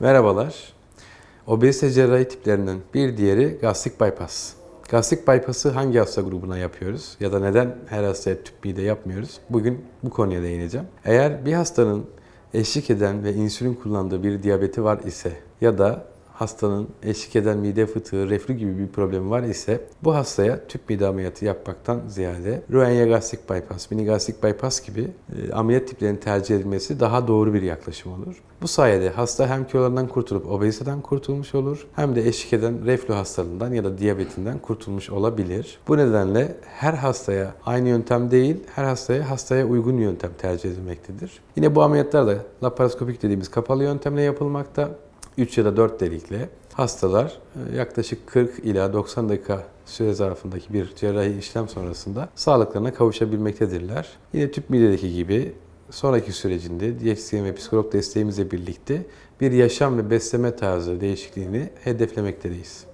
Merhabalar. Obezite cerrahi tiplerinin bir diğeri gastrik bypass. Gastrik bypass'ı hangi hasta grubuna yapıyoruz ya da neden her hastaya tüp de yapmıyoruz? Bugün bu konuya değineceğim. Eğer bir hastanın eşlik eden ve insülin kullandığı bir diyabeti var ise ya da hastanın eşlik eden mide fıtığı, reflü gibi bir problemi var ise bu hastaya tüp mide ameliyatı yapmaktan ziyade gastrik bypass, mini gastrik bypass gibi e, ameliyat tiplerinin tercih edilmesi daha doğru bir yaklaşım olur. Bu sayede hasta hem kilolarından kurtulup obeziteden kurtulmuş olur hem de eşlik eden reflü hastalığından ya da diyabetinden kurtulmuş olabilir. Bu nedenle her hastaya aynı yöntem değil, her hastaya hastaya uygun yöntem tercih edilmektedir. Yine bu ameliyatlar da laparoskopik dediğimiz kapalı yöntemle yapılmakta. 3 ya da 4 delikli hastalar e, yaklaşık 40 ila 90 dakika süre zarfındaki bir cerrahi işlem sonrasında sağlıklarına kavuşabilmektedirler. Yine tüp midedeki gibi sonraki sürecinde diyetisyen ve psikolog desteğimizle birlikte bir yaşam ve besleme tarzı değişikliğini hedeflemekteyiz.